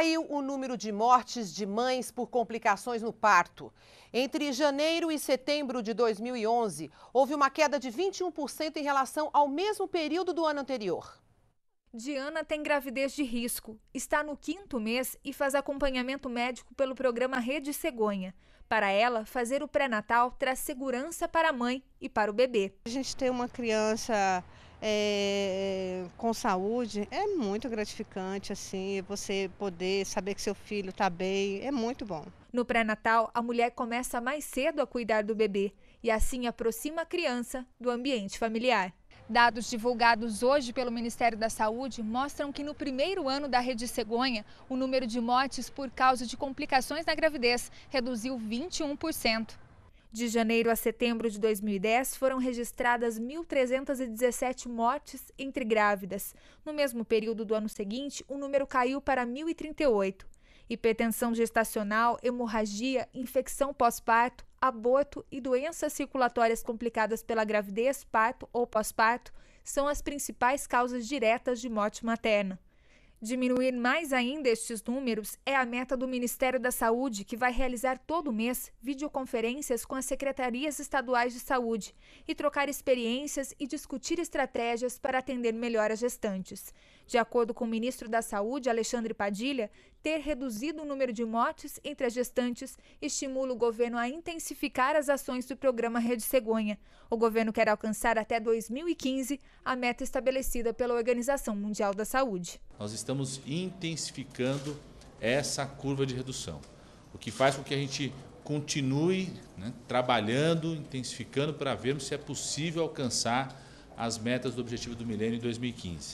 caiu o número de mortes de mães por complicações no parto. Entre janeiro e setembro de 2011, houve uma queda de 21% em relação ao mesmo período do ano anterior. Diana tem gravidez de risco, está no quinto mês e faz acompanhamento médico pelo programa Rede Cegonha. Para ela, fazer o pré-natal traz segurança para a mãe e para o bebê. A gente tem uma criança é, com saúde, é muito gratificante, assim, você poder saber que seu filho está bem, é muito bom. No pré-natal, a mulher começa mais cedo a cuidar do bebê e assim aproxima a criança do ambiente familiar. Dados divulgados hoje pelo Ministério da Saúde mostram que no primeiro ano da rede cegonha, o número de mortes por causa de complicações na gravidez reduziu 21%. De janeiro a setembro de 2010, foram registradas 1.317 mortes entre grávidas. No mesmo período do ano seguinte, o número caiu para 1.038. Hipertensão gestacional, hemorragia, infecção pós-parto, aborto e doenças circulatórias complicadas pela gravidez, parto ou pós-parto são as principais causas diretas de morte materna. Diminuir mais ainda estes números é a meta do Ministério da Saúde, que vai realizar todo mês videoconferências com as secretarias estaduais de saúde e trocar experiências e discutir estratégias para atender melhor as gestantes. De acordo com o ministro da Saúde, Alexandre Padilha, ter reduzido o número de mortes entre as gestantes estimula o governo a intensificar as ações do programa Rede Cegonha. O governo quer alcançar até 2015 a meta estabelecida pela Organização Mundial da Saúde nós estamos intensificando essa curva de redução, o que faz com que a gente continue né, trabalhando, intensificando para vermos se é possível alcançar as metas do objetivo do milênio em 2015.